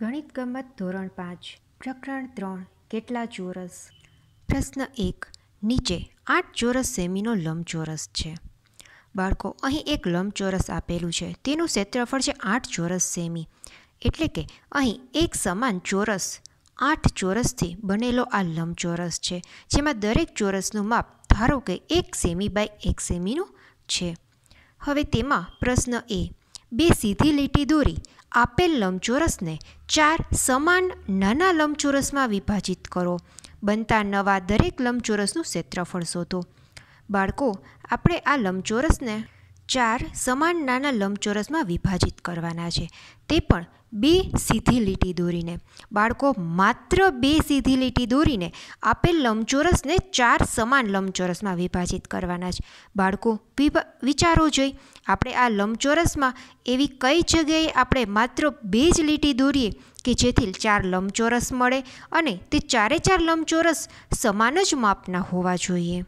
ગણિત ગમત ધોરણ પાંચ પ્રકરણ ત્રણ કેટલા ચોરસ પ્રશ્ન એક નીચે આઠ ચોરસ સેમીનો લંબચોરસ છે બાળકો અહીં એક લંબચોરસ આપેલું છે તેનું ક્ષેત્રફળ છે આઠ ચોરસ સેમી એટલે કે અહીં એક સમાન ચોરસ આઠ ચોરસથી બનેલો આ લંબચોરસ છે જેમાં દરેક ચોરસનું માપ ધારો કે એક સેમી બાય એક સેમીનું છે હવે તેમાં પ્રશ્ન એ બે સીધી લીટી દોરી આપેલ લંબચોરસને ચાર સમાન નાના લંબચોરસમાં વિભાજિત કરો બનતા નવા દરેક લંબચોરસનું ક્ષેત્રફળ શોધો બાળકો આપણે આ લંબચોરસને ચાર સમાન નાના લંબચોરસમાં વિભાજિત કરવાના છે તે પણ બે સીધી લીટી દોરીને બાળકો માત્ર બે સીધી લીટી દોરીને આપેલ લંબચોરસને ચાર સમાન લંબચોરસમાં વિભાજિત કરવાના છે બાળકો વિચારો જોઈ આપણે આ લંબચોરસમાં એવી કઈ જગ્યાએ આપણે માત્ર બે જ લીટી દોરીએ કે જેથી ચાર લંબચોરસ મળે અને તે ચારે ચાર લંબચોરસ સમાન જ માપના હોવા જોઈએ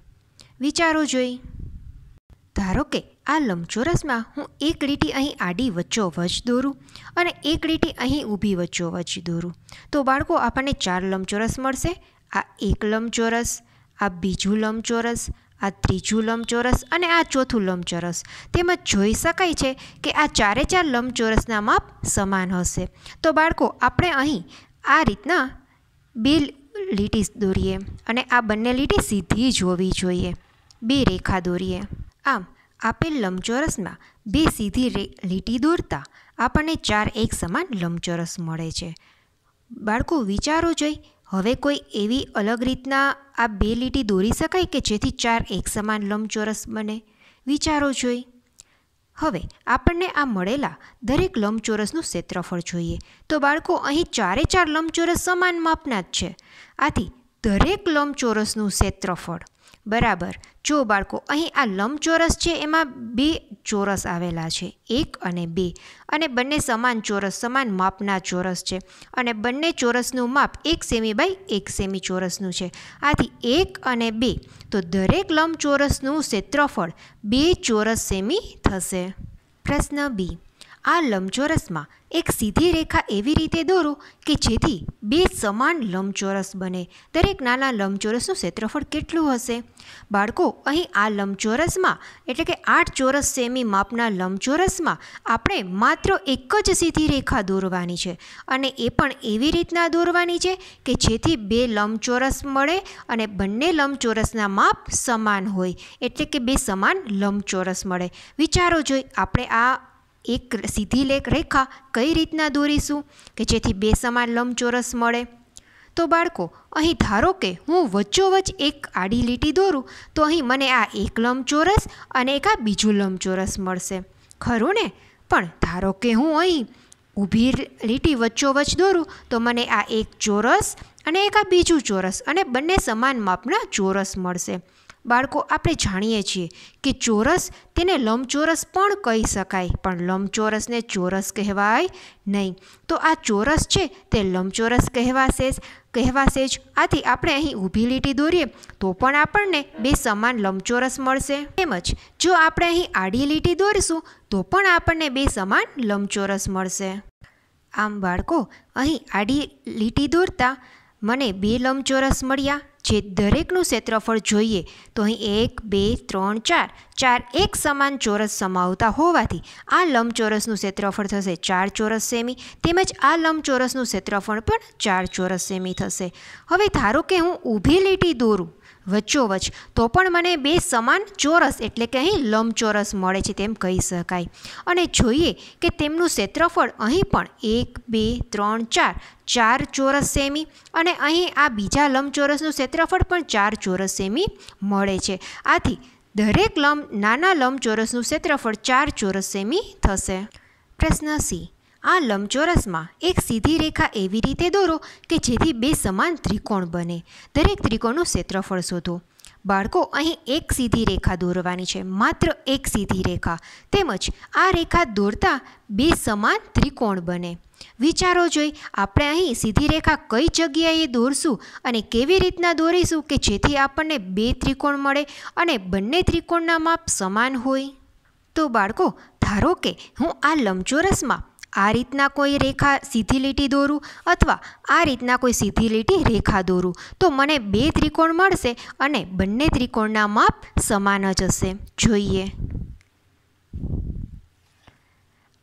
વિચારો જોઈ ધારો કે આ લંબચોરસમાં હું એક લીટી અહીં આડી વચ્ચોવચ દોરું અને એક લીટી અહીં ઊભી વચ્ચોવચ દોરું તો બાળકો આપણને ચાર લંબચોરસ મળશે આ એક લંબચોરસ આ બીજું લંબચોરસ આ ત્રીજું લંબચોરસ અને આ ચોથું લંબચોરસ તેમજ જોઈ શકાય છે કે આ ચારે ચાર લંબચોરસના માપ સમાન હશે તો બાળકો આપણે અહીં આ રીતના બે લીટી દોરીએ અને આ બંને લીટી સીધી જ હોવી જોઈએ બે રેખા દોરીએ આમ આપેલ લંબચોરસમાં બે સીધી લીટી દોરતા આપણને ચાર એક સમાન લંબચોરસ મળે છે બાળકો વિચારો જોઈ હવે કોઈ એવી અલગ રીતના આ બે લીટી દોરી શકાય કે જેથી ચાર એક સમાન લંબચોરસ બને વિચારો જોઈ હવે આપણને આ મળેલા દરેક લંબચોરસનું ક્ષેત્રફળ જોઈએ તો બાળકો અહીં ચારે ચાર લંબચોરસ સમાન માપના જ છે આથી દરેક લંબચોરસનું ક્ષેત્રફળ બરાબર જો બાળકો અહીં આ લંબચોરસ છે એમાં બે ચોરસ આવેલા છે એક અને બે અને બંને સમાન ચોરસ સમાન માપના ચોરસ છે અને બંને ચોરસનું માપ એક સેમી બાય એક સેમી ચોરસનું છે આથી એક અને બે તો દરેક લંબચોરસનું ક્ષેત્રફળ બે ચોરસ સેમી થશે પ્રશ્ન બી આ લંબચોરસમાં એક સીધી રેખા એવી રીતે દોરો કે જેથી બે સમાન લંબચોરસ બને દરેક નાના લંબચોરસનું ક્ષેત્રફળ કેટલું હશે બાળકો અહીં આ લંબચોરસમાં એટલે કે આઠ ચોરસ સેમી માપના લંબચોરસમાં આપણે માત્ર એક જ સીધી રેખા દોરવાની છે અને એ પણ એવી રીતના દોરવાની છે કે જેથી બે લંબચોરસ મળે અને બંને લંબચોરસના માપ સમાન હોય એટલે કે બે સમાન લંબચોરસ મળે વિચારો જોઈ આપણે આ એક સીધી લેખ રેખા કઈ રીતના દોરીશું કે જેથી બે સમાન લંબચોરસ મળે તો બાળકો અહીં ધારો કે હું વચ્ચોવચ્ચ એક આડી લીટી દોરું તો અહીં મને આ એક લંબચોરસ અને એક આ બીજું લંબચોરસ મળશે ખરું ને પણ ધારો કે હું અહીં ઊભી લીટી વચ્ચોવચ્ચ દોરું તો મને આ એક ચોરસ અને એક આ બીજું ચોરસ અને બંને સમાન માપના ચોરસ મળશે બાળકો આપણે જાણીએ છીએ કે ચોરસ તેને લંબચોરસ પણ કહી શકાય પણ લંબચોરસને ચોરસ કહેવાય નહીં તો આ ચોરસ છે તે લંબચોરસ કહેવાશે જ કહેવાશે જ આથી આપણે અહીં ઊભી લીટી દોરીએ તો પણ આપણને બે સમાન લંબચોરસ મળશે તેમજ જો આપણે અહીં આડી લીટી દોરીશું તો પણ આપણને બે સમાન લંબચોરસ મળશે આમ બાળકો અહીં આડી લીટી દોરતા મને બે લંબચોરસ મળ્યા જે દરેકનું ક્ષેત્રફળ જોઈએ તો અહીં એક બે ત્રણ ચાર ચાર એક સમાન ચોરસ સમાવતા હોવાથી આ લંબચોરસનું ક્ષેત્રફળ થશે ચાર ચોરસ સેમી તેમજ આ લંબચોરસનું ક્ષેત્રફળ પણ ચાર ચોરસ સેમી થશે હવે ધારો કે હું ઊભી લીટી દોરું વચ્ચોવચ્ચ તો પણ મને બે સમાન ચોરસ એટલે કે અહીં લંબચોરસ મળે છે તેમ કહી શકાય અને જોઈએ કે તેમનું ક્ષેત્રફળ અહીં પણ એક બે ત્રણ ચાર ચાર ચોરસ સેમી અને અહીં આ બીજા લંબચોરસનું ક્ષેત્ર ક્ષેત્રફળ પણ ચાર ચોરસ સેમી મળે છે આથી દરેક લંબ નાના લંબચોરસનું ક્ષેત્રફળ ચાર ચોરસ સેમી થશે પ્રશ્ન સી આ લંબચોરસમાં એક સીધી રેખા એવી રીતે દોરો કે જેથી બે સમાન ત્રિકોણ બને દરેક ત્રિકોણનું ક્ષેત્રફળ શોધો બાળકો અહીં એક સીધી રેખા દોરવાની છે માત્ર એક સીધી રેખા તેમજ આ રેખા દોરતા બે સમાન ત્રિકોણ બને વિચારો જોઈ આપણે અહીં સીધી રેખા કઈ જગ્યાએ દોરશું અને કેવી રીતના દોરીશું કે જેથી આપણને બે ત્રિકોણ મળે અને બંને ત્રિકોણના માપ સમાન હોય તો બાળકો ધારો કે હું આ લંબચોરસમાં આ રીતના કોઈ રેખા સીધી લીટી દોરું અથવા આ રીતના કોઈ સીધી લીટી રેખા દોરું તો મને બે ત્રિકોણ મળશે અને બંને ત્રિકોણના માપ સમાન જ હશે જોઈએ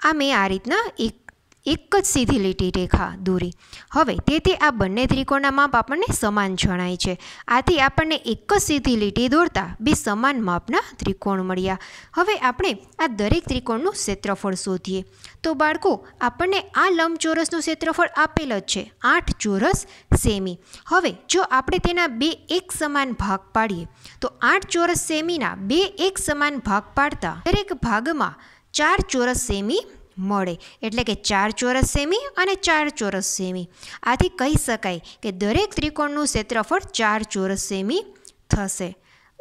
આ મેં આ રીતના એક એક જ સીધી લીટી રેખા દોરી હવે તેથી આ બંને ત્રિકોણના માપ આપણને સમાન જણાય છે આથી આપણને એક જ સીધી લીટી દોરતા બે સમાન માપના ત્રિકોણ મળ્યા હવે આપણે આ દરેક ત્રિકોણનું ક્ષેત્રફળ શોધીએ તો બાળકો આપણને આ લંબચોરસનું ક્ષેત્રફળ આપેલ જ છે આઠ ચોરસ સેમી હવે જો આપણે તેના બે એક સમાન ભાગ પાડીએ તો આઠ ચોરસ સેમીના બે એક સમાન ભાગ પાડતા દરેક ભાગમાં ચાર ચોરસ સેમી મળે એટલે કે ચાર ચોરસ સેમી અને ચાર ચોરસ સેમી આથી કહી શકાય કે દરેક ત્રિકોણનું ક્ષેત્રફળ ચાર ચોરસ સેમી થશે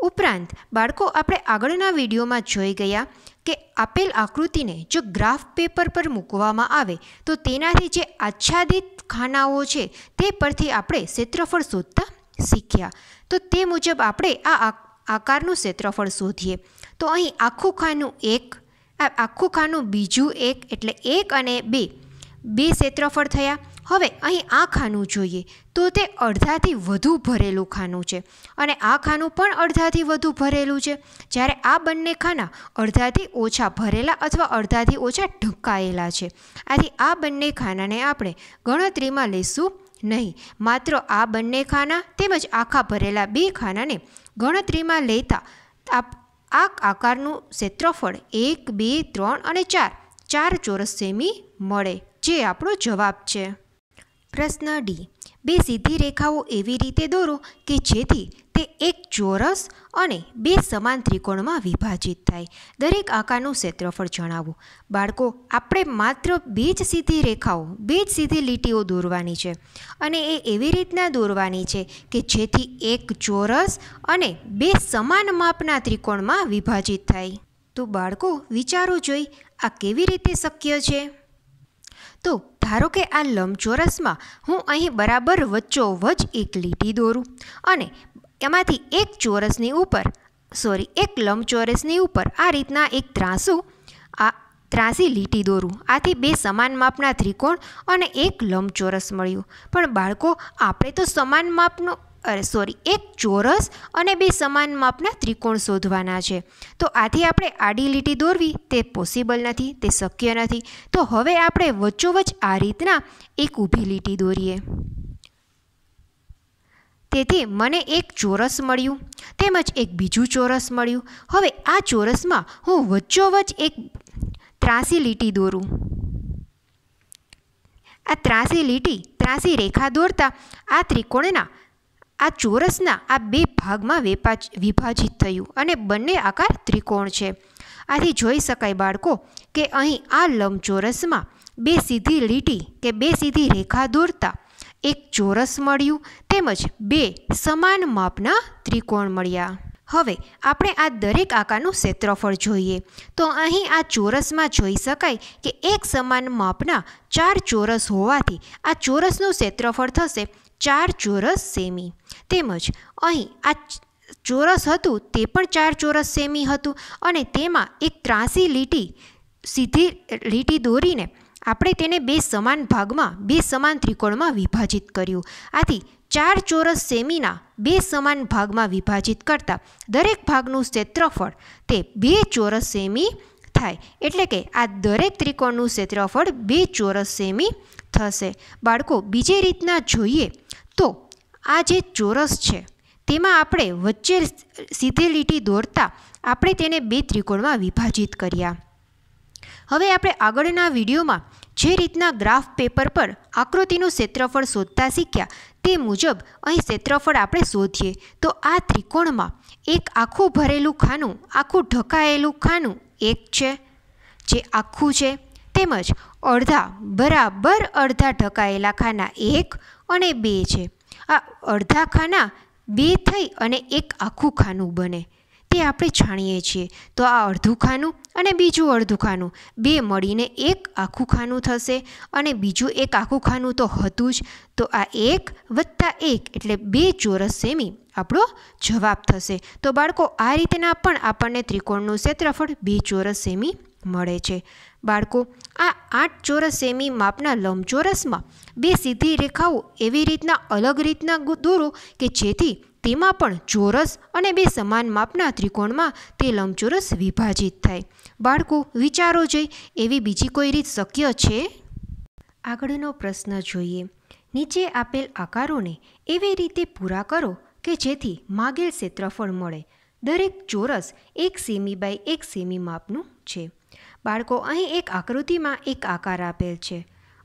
ઉપરાંત બાળકો આપણે આગળના વિડીયોમાં જોઈ ગયા કે આપેલ આકૃતિને જો ગ્રાફ પેપર પર મૂકવામાં આવે તો તેનાથી જે આચ્છાદિત ખાનાઓ છે તે પરથી આપણે ક્ષેત્રફળ શોધતા શીખ્યા તો તે મુજબ આપણે આ આકારનું ક્ષેત્રફળ શોધીએ તો અહીં આખું ખાનું એક આ આખું ખાનું બીજું એક એટલે એક અને બે બે ક્ષેત્રફળ થયા હવે અહીં આ ખાનું જોઈએ તો તે અડધાથી વધુ ભરેલું ખાનું છે અને આ ખાનું પણ અડધાથી વધુ ભરેલું છે જ્યારે આ બંને ખાના અડધાથી ઓછા ભરેલા અથવા અડધાથી ઓછા ઢંકાયેલા છે આથી આ બંને ખાનાને આપણે ગણતરીમાં લઈશું નહીં માત્ર આ બંને ખાના તેમજ આખા ભરેલા બે ખાનાને ગણતરીમાં લેતા આપ આ આકારનું ક્ષેત્રફળ એક બે ત્રણ અને ચાર ચાર ચોરસ સેમી મળે જે આપણો જવાબ છે પ્રશ્ન ડી બે સીધી રેખાઓ એવી રીતે દોરો કે જેથી તે એક ચોરસ અને બે સમાન ત્રિકોણમાં વિભાજિત થાય દરેક આકારનું ક્ષેત્રફળ જણાવો બાળકો આપણે માત્ર બે જ સીધી રેખાઓ બે જ સીધી લીટીઓ દોરવાની છે અને એ એવી રીતના દોરવાની છે કે જેથી એક ચોરસ અને બે સમાન માપના ત્રિકોણમાં વિભાજિત થાય તો બાળકો વિચારો જોઈ આ કેવી રીતે શક્ય છે તો ધારો કે આ લંબચોરસમાં હું અહીં બરાબર વચ્ચોવચ એક લીટી દોરું અને એમાંથી એક ચોરસની ઉપર સોરી એક લંબચોરસની ઉપર આ રીતના એક ત્રાસું આ ત્રાંસી લીટી દોરું આથી બે સમાન માપના ત્રિકોણ અને એક લંબચોરસ મળ્યું પણ બાળકો આપણે તો સમાન માપનો અરે સોરી એક ચોરસ અને બે સમાન માપના ત્રિકોણ શોધવાના છે તો આથી આપણે આડી લીટી દોરવી તે પોસિબલ નથી તે શક્ય નથી તો હવે આપણે વચ્ચોવચ્ચ આ રીતના એક ઊભી લીટી દોરીએ તેથી મને એક ચોરસ મળ્યું તેમજ એક બીજું ચોરસ મળ્યું હવે આ ચોરસમાં હું વચ્ચોવચ એક ત્રાસી લીટી દોરું આ ત્રાસી લીટી ત્રાસી રેખા દોરતા આ ત્રિકોણના આ ચોરસના આ બે ભાગમાં વેપાચ વિભાજિત થયું અને બંને આકાર ત્રિકોણ છે આથી જોઈ શકાય બાળકો કે અહીં આ લંબચોરસમાં બે સીધી લીટી કે બે સીધી રેખા દોરતા એક ચોરસ મળ્યું તેમજ બે સમાન માપના ત્રિકોણ મળ્યા હવે આપણે આ દરેક આકારનું ક્ષેત્રફળ જોઈએ તો અહીં આ ચોરસમાં જોઈ શકાય કે એક સમાન માપના ચાર ચોરસ હોવાથી આ ચોરસનું ક્ષેત્રફળ થશે ચાર ચોરસ સેમી તેમજ અહીં આ ચોરસ હતું તે પણ ચાર ચોરસ સેમી હતું અને તેમાં એક ત્રાસી લીટી સીધી લીટી દોરીને આપણે તેને બે સમાન ભાગમાં બે સમાન ત્રિકોણમાં વિભાજિત કર્યું આથી ચાર ચોરસ સેમીના બે સમાન ભાગમાં વિભાજિત કરતાં દરેક ભાગનું ક્ષેત્રફળ તે બે ચોરસ સેમી થાય એટલે કે આ દરેક ત્રિકોણનું ક્ષેત્રફળ બે ચોરસ સેમી થશે બાળકો બીજી રીતના જોઈએ તો આ જે ચોરસ છે તેમાં આપણે વચ્ચે સીધી લીટી દોરતા આપણે તેને બે ત્રિકોણમાં વિભાજિત કર્યા હવે આપણે આગળના વિડીયોમાં જે રીતના ગ્રાફ પેપર પર આકૃતિનું ક્ષેત્રફળ શોધતા શીખ્યા તે મુજબ અહીં ક્ષેત્રફળ આપણે શોધીએ તો આ ત્રિકોણમાં એક આખું ભરેલું ખાનું આખું ઢકાયેલું ખાનું એક છે જે આખું છે તેમજ અડધા બરાબર અડધા ઢકાયેલા ખાના એક અને બે છે આ અડધા ખાના બે થઈ અને એક આખું ખાનું બને તે આપણે છાણીએ છીએ તો આ અડધું ખાનું અને બીજું અડધું ખાનું બે મળીને એક આખું ખાનું થશે અને બીજું એક આખું ખાનું તો હતું જ તો આ એક વત્તા એક એટલે બે ચોરસ સેમી આપણો જવાબ થશે તો બાળકો આ રીતના પણ આપણને ત્રિકોણનું ક્ષેત્રફળ બે ચોરસ સેમી મળે છે બાળકો આ આઠ ચોરસ સેમી માપના લંબચોરસમાં બે સીધી રેખાઓ એવી રીતના અલગ રીતના દોરો કે જેથી તેમાં પણ ચોરસ અને બે સમાન માપના ત્રિકોણમાં તે લંબચોરસ વિભાજિત થાય બાળકો વિચારો જોઈ એવી બીજી કોઈ રીત શક્ય છે આગળનો પ્રશ્ન જોઈએ નીચે આપેલ આકારોને એવી રીતે પૂરા કરો કે જેથી માગેલ ક્ષેત્રફળ મળે દરેક ચોરસ એક સેમી બાય એક સેમી માપનું છે બાળકો અહીં એક આકૃતિમાં એક આકાર આપેલ છે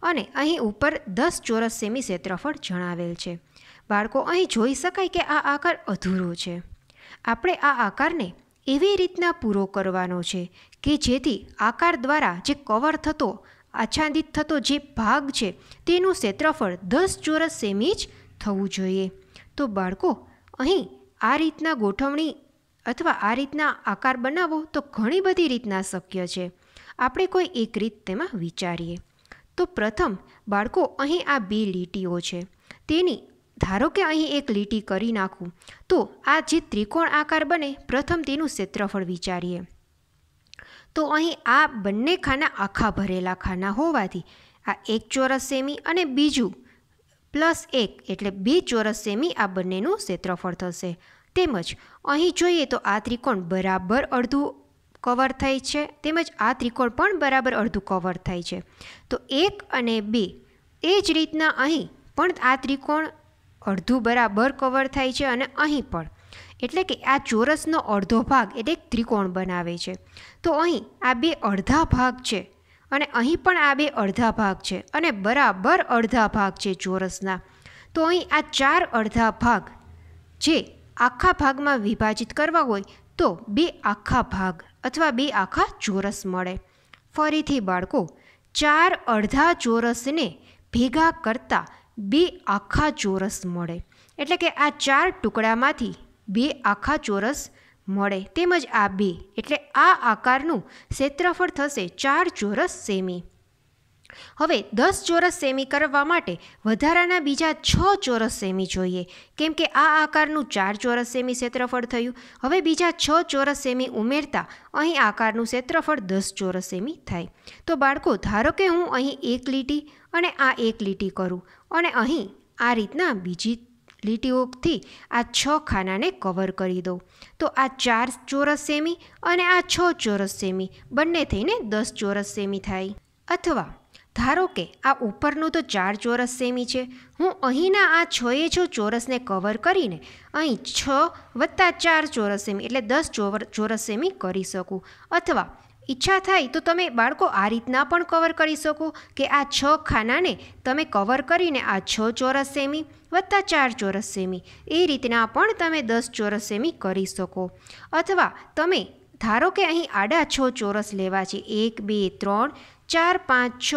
અને અહીં ઉપર દસ ચોરસ સેમી ક્ષેત્રફળ જણાવેલ છે બાળકો અહીં જોઈ શકાય કે આ આકાર અધૂરો છે આપણે આ આકારને એવી રીતના પૂરો કરવાનો છે કે જેથી આકાર દ્વારા જે કવર થતો આચ્છાદિત થતો જે ભાગ છે તેનું ક્ષેત્રફળ દસ ચોરસ સેમી જ થવું જોઈએ તો બાળકો અહીં આ રીતના ગોઠવણી અથવા આ રીતના આકાર બનાવો તો ઘણી બધી રીતના શક્ય છે આપણે કોઈ એક રીત તેમાં વિચારીએ તો પ્રથમ બાળકો અહીં આ બે લીટીઓ છે તેની ધારો કે અહીં એક લીટી કરી નાખું તો આ જે ત્રિકોણ આકાર બને પ્રથમ તેનું ક્ષેત્રફળ વિચારીએ તો અહીં આ બંને ખાના આખા ભરેલા ખાના હોવાથી આ એક ચોરસ સેમી અને બીજું પ્લસ એક એટલે બે ચોરસ સેમી આ બંનેનું ક્ષેત્રફળ થશે તેમજ અહીં જોઈએ તો આ ત્રિકોણ બરાબર અડધું કવર થાય છે તેમજ આ ત્રિકોણ પણ બરાબર અડધું કવર થાય છે તો એક અને બે એ જ રીતના અહીં પણ આ ત્રિકોણ અડધું બરાબર કવર થાય છે અને અહીં પણ એટલે કે આ ચોરસનો અડધો ભાગ એટલે ત્રિકોણ બનાવે છે તો અહીં આ બે અડધા ભાગ છે અને અહીં પણ આ બે અડધા ભાગ છે અને બરાબર અડધા ભાગ છે ચોરસના તો અહીં આ ચાર અડધા ભાગ જે આખા ભાગમાં વિભાજિત કરવા હોય તો બે આખા ભાગ અથવા બે આખા ચોરસ મળે ફરીથી બાળકો ચાર અડધા ચોરસને ભેગા કરતાં બે આખા ચોરસ મળે એટલે કે આ ચાર ટુકડામાંથી બે આખા ચોરસ મળે તેમજ આ બે એટલે આ આકારનું ક્ષેત્રફળ થશે ચાર ચોરસ સેમી હવે દસ ચોરસ સેમી કરવા માટે વધારાના બીજા છ ચોરસ સેમી જોઈએ કેમ કે આ આકારનું ચાર ચોરસ સેમી ક્ષેત્રફળ થયું હવે બીજા છ ચોરસ સેમી ઉમેરતા અહીં આકારનું ક્ષેત્રફળ દસ ચોરસ સેમી થાય તો બાળકો ધારો કે હું અહીં એક લીટી અને આ એક લીટી કરું અને અહીં આ રીતના બીજી લીટીઓથી આ છ ખાનાને કવર કરી દઉં તો આ ચાર ચોરસ સેમી અને આ છ ચોરસ સેમી બંને થઈને દસ ચોરસ સેમી થાય અથવા ધારો કે આ ઉપરનું તો ચાર ચોરસ સેમી છે હું અહીંના આ છએ એ છ ચોરસને કવર કરીને અહીં છ વત્તા ચાર ચોરસ સેમી એટલે દસ ચોર ચોરસ સેમી કરી શકું અથવા ઈચ્છા થાય તો તમે બાળકો આ રીતના પણ કવર કરી શકો કે આ છ ખાનાને તમે કવર કરીને આ છ ચોરસ સેમી વત્તા ચાર ચોરસ સેમી એ રીતના પણ તમે દસ ચોરસ સેમી કરી શકો અથવા તમે ધારો કે અહીં આડા છ ચોરસ લેવા છે એક બે ત્રણ ચાર પાંચ છ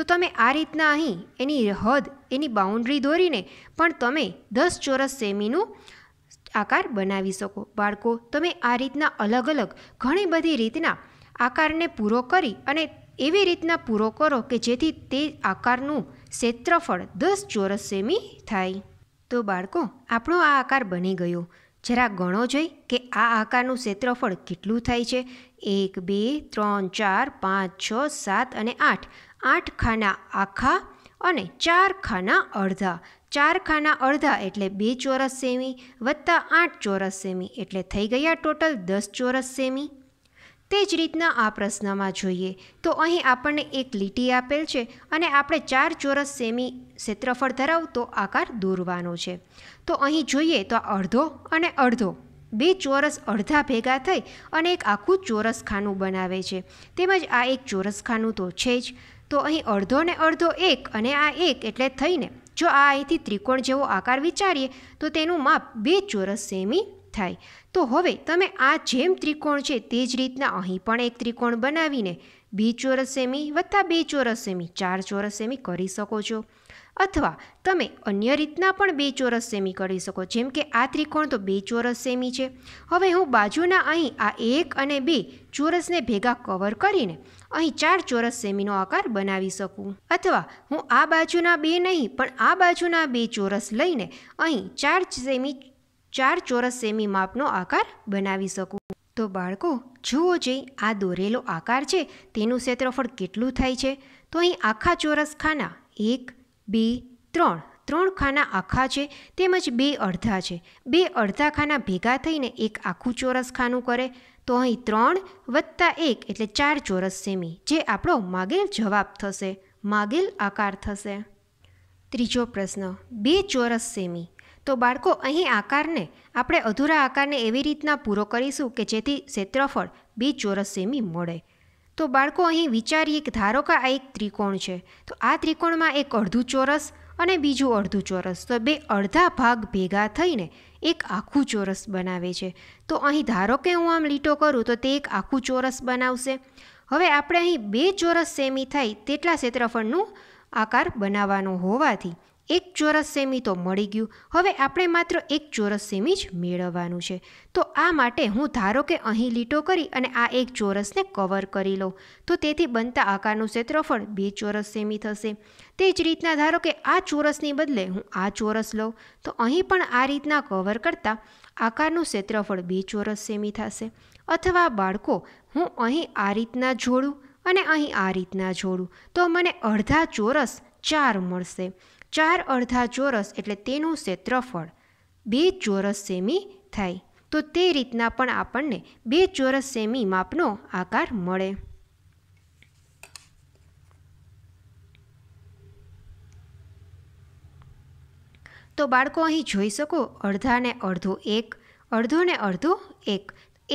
તો તમે આ રીતના અહીં એની હદ એની બાઉન્ડ્રી દોરીને પણ તમે દસ ચોરસ સેમીનું આકાર બનાવી શકો બાળકો તમે આ રીતના અલગ અલગ ઘણી બધી રીતના આકારને પૂરો કરી અને એવી રીતના પૂરો કરો કે જેથી તે આકારનું ક્ષેત્રફળ દસ ચોરસ સેમી થાય તો બાળકો આપણો આ આકાર બની ગયો જરા ગણો જોઈ કે આ આકારનું ક્ષેત્રફળ કેટલું થાય છે એક બે ત્રણ ચાર પાંચ છ સાત અને આઠ આઠ ખાના આખા અને ચાર ખાના અડધા ચાર ખાના અડધા એટલે બે ચોરસ સેમી વત્તા આઠ ચોરસ સેમી એટલે થઈ ગયા ટોટલ દસ ચોરસ સેમી તે જ રીતના આ પ્રશ્નમાં જોઈએ તો અહીં આપણને એક લીટી આપેલ છે અને આપણે ચાર ચોરસ સેમી ક્ષેત્રફળ ધરાવતો આકાર દોરવાનો છે તો અહીં જોઈએ તો આ અડધો અને અડધો બે ચોરસ અડધા ભેગા થઈ અને એક આખું ચોરસ ખાનું બનાવે છે તેમજ આ એક ચોરસ ખાનું તો છે જ તો અહીં અડધો ને અડધો એક અને આ એક એટલે થઈને જો આ અહીંથી ત્રિકોણ જેવો આકાર વિચારીએ તો તેનું માપ બે ચોરસ સેમી થાય તો હવે તમે આ જેમ ત્રિકોણ છે તે જ રીતના અહીં પણ એક ત્રિકોણ બનાવીને બે ચોરસ સેમી વત્તા બે ચોરસ સેમી ચાર ચોરસ સેમી કરી શકો છો અથવા તમે અન્ય રીતના પણ બે ચોરસ સેમી કરી શકો જેમ કે આ ત્રિકોણ તો બે ચોરસ સેમી છે હવે હું બાજુના અહીં આ એક અને બે ચોરસને ભેગા કવર કરીને અહીં ચાર ચોરસ સેમીનો આકાર બનાવી શકું અથવા હું આ બાજુના બે નહીં પણ આ બાજુના બે ચોરસ લઈને અહીં ચાર સેમી ચાર ચોરસ સેમી માપનો આકાર બનાવી શકું તો બાળકો જુઓ જે આ દોરેલો આકાર છે તેનું ક્ષેત્રફળ કેટલું થાય છે તો અહીં આખા ચોરસ ખાના એક બે ત્રણ ત્રણ ખાના આખા છે તેમજ બે અડધા છે બે અડધા ખાના ભેગા થઈને એક આખું ચોરસ ખાનું કરે તો અહીં ત્રણ વત્તા એક એટલે ચાર ચોરસ સેમી જે આપણો માગેલ જવાબ થશે માગેલ આકાર થશે ત્રીજો પ્રશ્ન બે ચોરસ સેમી તો બાળકો અહીં આકારને આપણે અધૂરા આકારને એવી રીતના પૂરો કરીશું કે જેથી ક્ષેત્રફળ બી ચોરસ સેમી મળે તો બાળકો અહીં વિચારીએ કે ધારો કે આ એક ત્રિકોણ છે તો આ ત્રિકોણમાં એક અડધું ચોરસ અને બીજું અડધું ચોરસ તો બે અડધા ભાગ ભેગા થઈને એક આખું ચોરસ બનાવે છે તો અહીં ધારો કે હું આમ લીટો કરું તો તે એક આખું ચોરસ બનાવશે હવે આપણે અહીં બે ચોરસ સેમી થાય તેટલા ક્ષેત્રફળનું આકાર બનાવવાનો હોવાથી એક ચોરસ સેમી તો મળી ગયું હવે આપણે માત્ર એક ચોરસ સેમી જ મેળવવાનું છે તો આ માટે હું ધારો કે અહીં લીટો કરી અને આ એક ચોરસને કવર કરી લઉં તો તેથી બનતા આકારનું ક્ષેત્રફળ બે ચોરસ સેમી થશે તે જ રીતના ધારો કે આ ચોરસની બદલે હું આ ચોરસ લઉં તો અહીં પણ આ રીતના કવર કરતાં આકારનું ક્ષેત્રફળ બે ચોરસ સેમી થશે અથવા બાળકો હું અહીં આ રીતના જોડું અને અહીં આ રીતના જોડું તો મને અડધા ચોરસ ચાર મળશે ચાર અડધા ચોરસ એટલે તેનું ક્ષેત્રફળ બે ચોરસ સેમી થાય તો તે રીતના પણ આપણને બે ચોરસ સેમી માપનો આકાર મળે તો બાળકો અહીં જોઈ શકો અડધાને અડધો એક અડધોને અડધો એક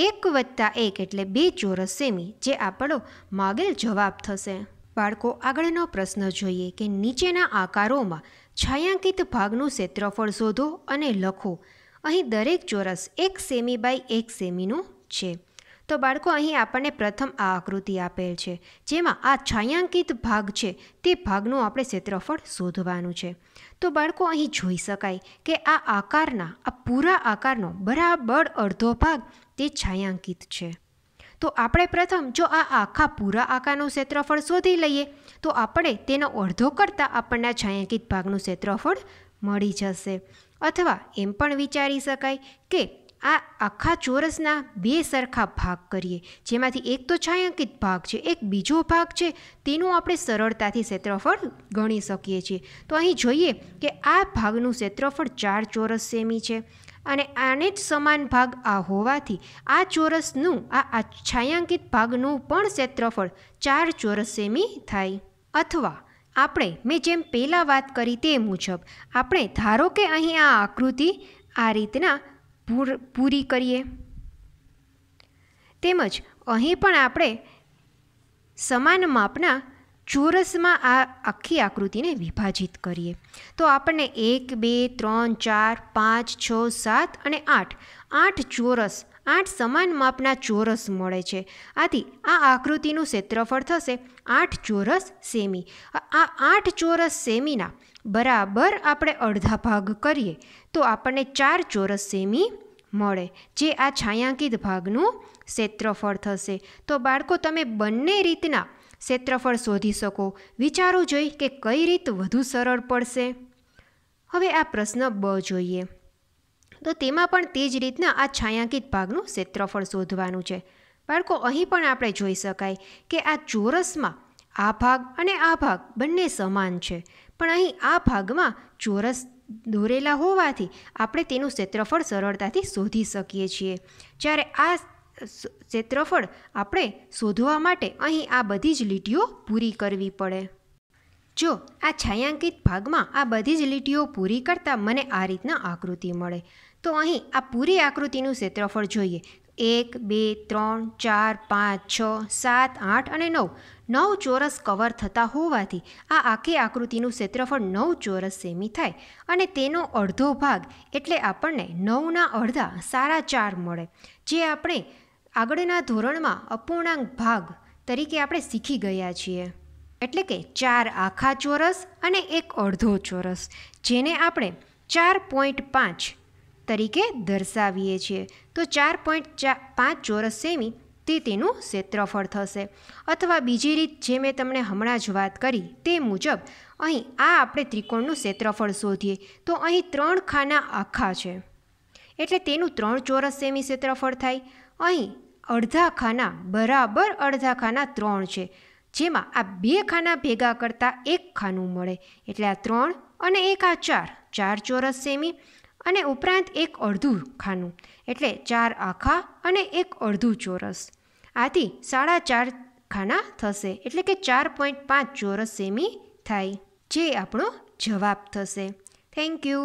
એક વત્તા એક એટલે બે ચોરસ સેમી જે આપણો માગેલ જવાબ થશે બાળકો આગળનો પ્રશ્ન જોઈએ કે નીચેના આકારોમાં છાયાંકિત ભાગનું ક્ષેત્રફળ શોધો અને લખો અહીં દરેક ચોરસ એક સેમી બાય એક સેમીનું છે તો બાળકો અહીં આપણને પ્રથમ આ આકૃતિ આપેલ છે જેમાં આ છાયાંકિત ભાગ છે તે ભાગનું આપણે ક્ષેત્રફળ શોધવાનું છે તો બાળકો અહીં જોઈ શકાય કે આ આકારના આ પૂરા આકારનો બરાબર અડધો ભાગ તે છાયાંકિત છે તો આપણે પ્રથમ જો આ આખા પૂરા આકારનું ક્ષેત્રફળ શોધી લઈએ તો આપણે તેનો અડધો કરતાં આપણને છાંયાંકિત ભાગનું ક્ષેત્રફળ મળી જશે અથવા એમ પણ વિચારી શકાય કે આ આખા ચોરસના બે સરખા ભાગ કરીએ જેમાંથી એક તો છાંયાંકિત ભાગ છે એક બીજો ભાગ છે તેનું આપણે સરળતાથી ક્ષેત્રફળ ગણી શકીએ છીએ તો અહીં જોઈએ કે આ ભાગનું ક્ષેત્રફળ ચાર ચોરસ સેમી છે અને આને જ સમાન ભાગ આ હોવાથી આ ચોરસનું આ છાંયાંકિત ભાગનું પણ ક્ષેત્રફળ ચાર ચોરસ સેમી થાય અથવા આપણે મેં જેમ પહેલાં વાત કરી તે મુજબ આપણે ધારો કે અહીં આ આકૃતિ આ રીતના પૂર પૂરી કરીએ તેમજ અહીં પણ આપણે સમાન માપના ચોરસમાં આ આખી આકૃતિને વિભાજિત કરીએ તો આપણને એક બે ત્રણ ચાર પાંચ છ સાત અને આઠ આઠ ચોરસ આઠ સમાન માપના ચોરસ મળે છે આથી આ આકૃતિનું ક્ષેત્રફળ થશે આઠ ચોરસ સેમી આ આઠ ચોરસ સેમીના બરાબર આપણે અડધા ભાગ કરીએ તો આપણને ચાર ચોરસ સેમી મળે જે આ છાંયાંકિત ભાગનું ક્ષેત્રફળ થશે તો બાળકો તમે બંને રીતના ક્ષેત્રફળ શોધી શકો વિચારવું જોઈએ કે કઈ રીત વધુ સરળ પડશે હવે આ પ્રશ્ન બ જોઈએ તો તેમાં પણ તે જ રીતના આ છાંયાંકિત ભાગનું ક્ષેત્રફળ શોધવાનું છે બાળકો અહીં પણ આપણે જોઈ શકાય કે આ ચોરસમાં આ ભાગ અને આ ભાગ બંને સમાન છે પણ અહીં આ ભાગમાં ચોરસ દોરેલા હોવાથી આપણે તેનું ક્ષેત્રફળ સરળતાથી શોધી શકીએ છીએ જ્યારે આ ક્ષેત્રફળ આપણે શોધવા માટે અહીં આ બધી જ લીટીઓ પૂરી કરવી પડે જો આ છાયાંકિત ભાગમાં આ બધી જ લીટીઓ પૂરી કરતાં મને આ રીતના આકૃતિ મળે તો અહીં આ પૂરી આકૃતિનું ક્ષેત્રફળ જોઈએ એક બે ત્રણ ચાર પાંચ છ સાત આઠ અને નવ નવ ચોરસ કવર થતા હોવાથી આ આખી આકૃતિનું ક્ષેત્રફળ નવ ચોરસ સેમી થાય અને તેનો અડધો ભાગ એટલે આપણને નવના અડધા સારા ચાર મળે જે આપણે આગળના ધોરણમાં અપૂર્ણાંક ભાગ તરીકે આપણે શીખી ગયા છીએ એટલે કે ચાર આખા ચોરસ અને એક અડધો ચોરસ જેને આપણે ચાર પોઈન્ટ પાંચ તરીકે દર્શાવીએ છીએ તો ચાર પોઈન્ટ ચા પાંચ ચોરસ સેમી તે તેનું ક્ષેત્રફળ થશે અથવા બીજી રીત જે મેં તમને હમણાં જ વાત કરી તે મુજબ અહીં આ આપણે ત્રિકોણનું ક્ષેત્રફળ શોધીએ તો અહીં ત્રણ ખાના આખા છે એટલે તેનું ત્રણ ચોરસ સેમી ક્ષેત્રફળ થાય અહીં અડધા ખાના બરાબર અડધા ખાના ત્રણ છે જેમાં આ બે ખાના ભેગા કરતાં એક ખાનું મળે એટલે આ ત્રણ અને એક આ ચાર ચાર ચોરસ સેમી અને ઉપરાંત એક અડધું ખાનું એટલે ચાર આખા અને એક અડધું ચોરસ આથી સાડા ચાર ખાના થશે એટલે કે ચાર પોઈન્ટ પાંચ ચોરસ સેમી થાય જે આપણો જવાબ થશે થેન્ક યુ